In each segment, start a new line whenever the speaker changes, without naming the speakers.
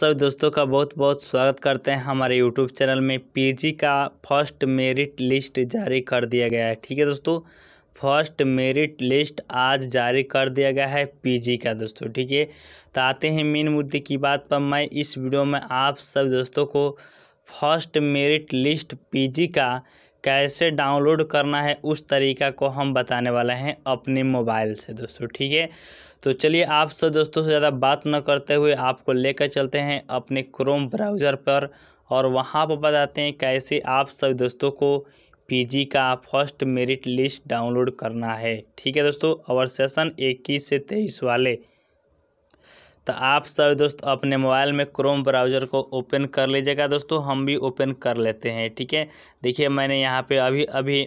सभी दोस्तों का बहुत बहुत स्वागत करते हैं हमारे यूट्यूब चैनल में पीजी का फर्स्ट मेरिट लिस्ट जारी कर दिया गया है ठीक है दोस्तों फर्स्ट मेरिट लिस्ट आज जारी कर दिया गया है पीजी का दोस्तों ठीक है तो आते हैं मेन मुद्दे की बात पर मैं इस वीडियो में आप सब दोस्तों को फर्स्ट मेरिट लिस्ट पी का कैसे डाउनलोड करना है उस तरीका को हम बताने वाले हैं अपने मोबाइल से दोस्तों ठीक है तो चलिए आपसे दोस्तों से ज़्यादा बात न करते हुए आपको लेकर चलते हैं अपने क्रोम ब्राउज़र पर और वहाँ पर बताते हैं कैसे आप सब दोस्तों को पीजी का फर्स्ट मेरिट लिस्ट डाउनलोड करना है ठीक है दोस्तों और सेशन इक्कीस से तेईस वाले तो आप सभी दोस्त अपने मोबाइल में क्रोम ब्राउज़र को ओपन कर लीजिएगा दोस्तों हम भी ओपन कर लेते हैं ठीक है देखिए मैंने यहाँ पे अभी अभी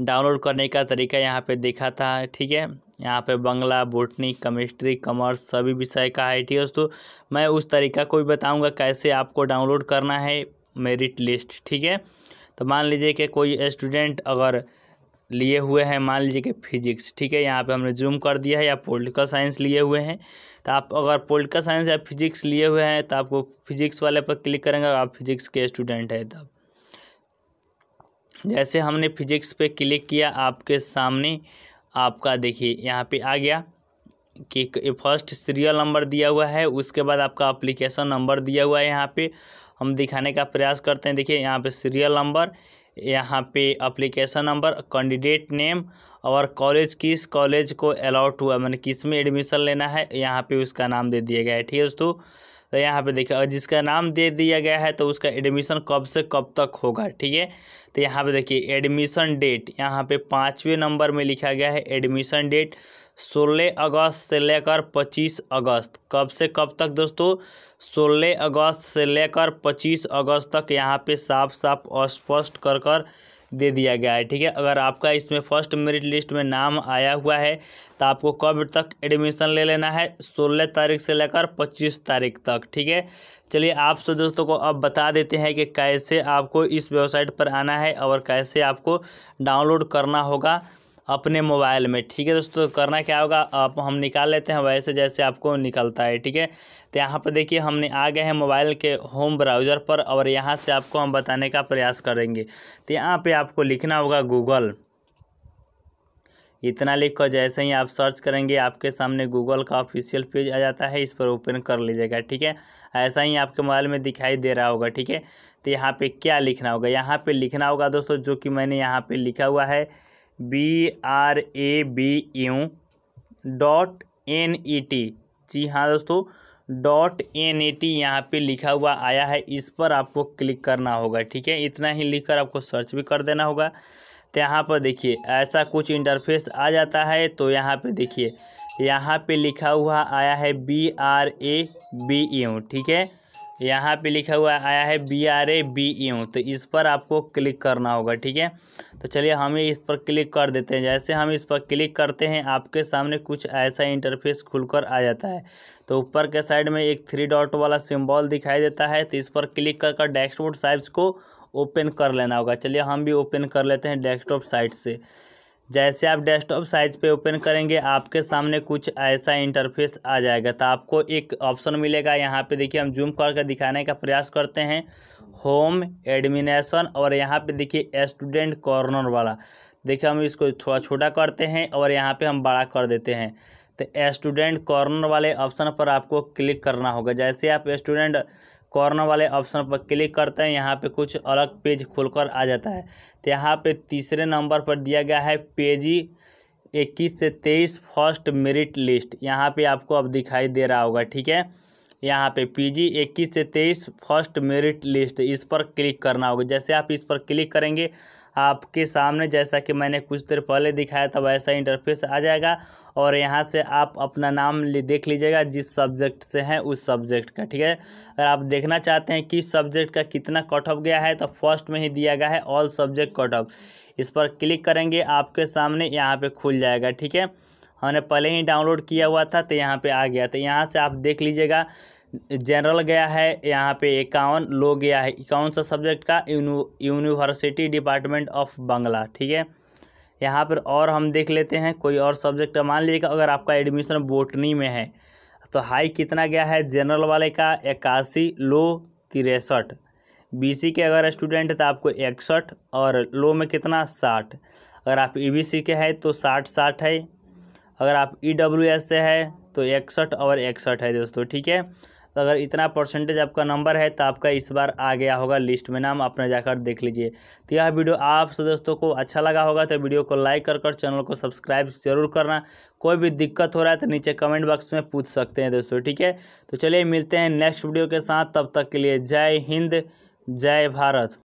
डाउनलोड करने का तरीका यहाँ पे देखा था ठीक है यहाँ पे बंगला बोटनी केमिस्ट्री कॉमर्स सभी विषय का है ठीक है दोस्तों मैं उस तरीका को भी बताऊँगा कैसे आपको डाउनलोड करना है मेरिट लिस्ट ठीक है तो मान लीजिए कि कोई स्टूडेंट अगर लिए हुए हैं मान लीजिए कि फिजिक्स ठीक है यहाँ पे हमने जूम कर दिया है या पॉलिटिकल साइंस लिए हुए हैं तो आप अगर पॉलिटिकल साइंस या फिजिक्स लिए हुए हैं तो आपको फिजिक्स वाले पर क्लिक करेंगे आप फिजिक्स के स्टूडेंट हैं तब जैसे हमने फिजिक्स पे क्लिक किया आपके सामने आपका देखिए यहाँ पे आ गया कि फर्स्ट सीरियल नंबर दिया हुआ है उसके बाद आपका अप्लीकेशन नंबर दिया हुआ है यहाँ पे हम दिखाने का प्रयास करते हैं देखिए यहाँ पे सीरियल नंबर यहाँ पे अप्लीकेशन नंबर कैंडिडेट नेम और कॉलेज किस कॉलेज को अलाउट हुआ मैंने किस में एडमिशन लेना है यहाँ पे उसका नाम दे दिया गया है ठीक है दोस्तों तो यहाँ पे देखिए और जिसका नाम दे दिया गया है तो उसका एडमिशन कब से कब तक होगा ठीक है तो यहाँ पे देखिए एडमिशन डेट यहाँ पे पाँचवें नंबर में लिखा गया है एडमिशन डेट सोलह अगस्त से लेकर पच्चीस अगस्त कब से कब तक दोस्तों सोलह अगस्त से लेकर पच्चीस अगस्त तक यहाँ पे साफ साफ स्पष्ट कर कर दे दिया गया है ठीक है अगर आपका इसमें फर्स्ट मेरिट लिस्ट में नाम आया हुआ है तो आपको कब तक एडमिशन ले लेना है सोलह तारीख से लेकर पच्चीस तारीख तक ठीक है चलिए आप सब दोस्तों को अब बता देते हैं कि कैसे आपको इस वेबसाइट पर आना है है और कैसे आपको डाउनलोड करना होगा अपने मोबाइल में ठीक है दोस्तों तो करना क्या होगा आप हम निकाल लेते हैं वैसे जैसे आपको निकलता है ठीक है तो यहाँ पर देखिए हमने आ गए हैं मोबाइल के होम ब्राउज़र पर और यहाँ से आपको हम बताने का प्रयास करेंगे तो यहाँ पे आपको लिखना होगा गूगल इतना लिखकर जैसे ही आप सर्च करेंगे आपके सामने गूगल का ऑफिशियल पेज आ जाता है इस पर ओपन कर लीजिएगा ठीक है ऐसा ही आपके मोबाइल में दिखाई दे रहा होगा ठीक है तो यहाँ पे क्या लिखना होगा यहाँ पे लिखना होगा दोस्तों जो कि मैंने यहाँ पे लिखा हुआ है B R A B U dot N E T G हाँ दोस्तों डॉट एन ई टी यहाँ पर लिखा हुआ आया है इस पर आपको क्लिक करना होगा ठीक है इतना ही कर आपको सर्च भी कर देना होगा तो यहाँ पर देखिए ऐसा कुछ इंटरफेस आ जाता है तो यहाँ पे देखिए यहाँ पे लिखा हुआ आया है B R A B U ठीक है यहाँ पे लिखा हुआ आया है B R A B U तो इस पर आपको क्लिक करना होगा ठीक है तो चलिए हम इस पर क्लिक कर देते हैं जैसे हम इस पर क्लिक करते हैं आपके सामने कुछ ऐसा इंटरफेस खुलकर आ जाता है तो ऊपर के साइड में एक थ्री डॉट वाला सिंबल दिखाई देता है तो इस पर क्लिक कर कर डैशबोर्ड साइज को ओपन कर लेना होगा चलिए हम भी ओपन कर लेते हैं डेस्कटॉप साइट से जैसे आप डेस्कटॉप साइट पे ओपन करेंगे आपके सामने कुछ ऐसा इंटरफेस आ जाएगा तो आपको एक ऑप्शन मिलेगा यहाँ पे देखिए हम जूम करके दिखाने का प्रयास करते हैं होम एडमिनेशन और यहाँ पे देखिए स्टूडेंट कॉर्नर वाला देखिए हम इसको थोड़ा छोटा करते हैं और यहाँ पे हम बड़ा कर देते हैं तो स्टूडेंट कॉर्नर वाले ऑप्शन पर आपको क्लिक करना होगा जैसे आप स्टूडेंट कॉर्नर वाले ऑप्शन पर क्लिक करते हैं यहाँ पे कुछ अलग पेज खुलकर आ जाता है तो यहाँ पे तीसरे नंबर पर दिया गया है पेजी इक्कीस से तेईस फर्स्ट मेरिट लिस्ट यहाँ पे आपको अब दिखाई दे रहा होगा ठीक है यहाँ पे पीजी 21 से 23 फर्स्ट मेरिट लिस्ट इस पर क्लिक करना होगा जैसे आप इस पर क्लिक करेंगे आपके सामने जैसा कि मैंने कुछ देर पहले दिखाया था वैसा इंटरफेस आ जाएगा और यहाँ से आप अपना नाम देख लीजिएगा जिस सब्जेक्ट से हैं उस सब्जेक्ट का ठीक है अगर आप देखना चाहते हैं कि सब्जेक्ट का कितना कट ऑफ गया है तो फर्स्ट में ही दिया गया है ऑल सब्जेक्ट कट ऑफ इस पर क्लिक करेंगे आपके सामने यहाँ पर खुल जाएगा ठीक है हमने पहले ही डाउनलोड किया हुआ था तो यहाँ पे आ गया तो यहाँ से आप देख लीजिएगा जनरल गया है यहाँ पे इक्यावन लो गया है इक्यावन सा सब्जेक्ट का यूनिवर्सिटी डिपार्टमेंट ऑफ बांग्ला ठीक है यहाँ पर और हम देख लेते हैं कोई और सब्जेक्ट तो मान लीजिएगा अगर आपका एडमिशन बोटनी में है तो हाई कितना गया है जनरल वाले का इक्यासी लो तिरसठ बीसी के अगर स्टूडेंट है तो आपको इकसठ और लो में कितना साठ अगर आप ईबीसी के हैं तो साठ साठ है अगर आप ई e से है तो इकसठ और इकसठ है दोस्तों ठीक है तो अगर इतना परसेंटेज आपका नंबर है तो आपका इस बार आ गया होगा लिस्ट में नाम अपने जाकर देख लीजिए तो यह वीडियो आप दोस्तों को अच्छा लगा होगा तो वीडियो को लाइक कर कर चैनल को सब्सक्राइब जरूर करना कोई भी दिक्कत हो रहा है तो नीचे कमेंट बॉक्स में पूछ सकते हैं दोस्तों ठीक है तो चलिए मिलते हैं नेक्स्ट वीडियो के साथ तब तक के लिए जय हिंद जय भारत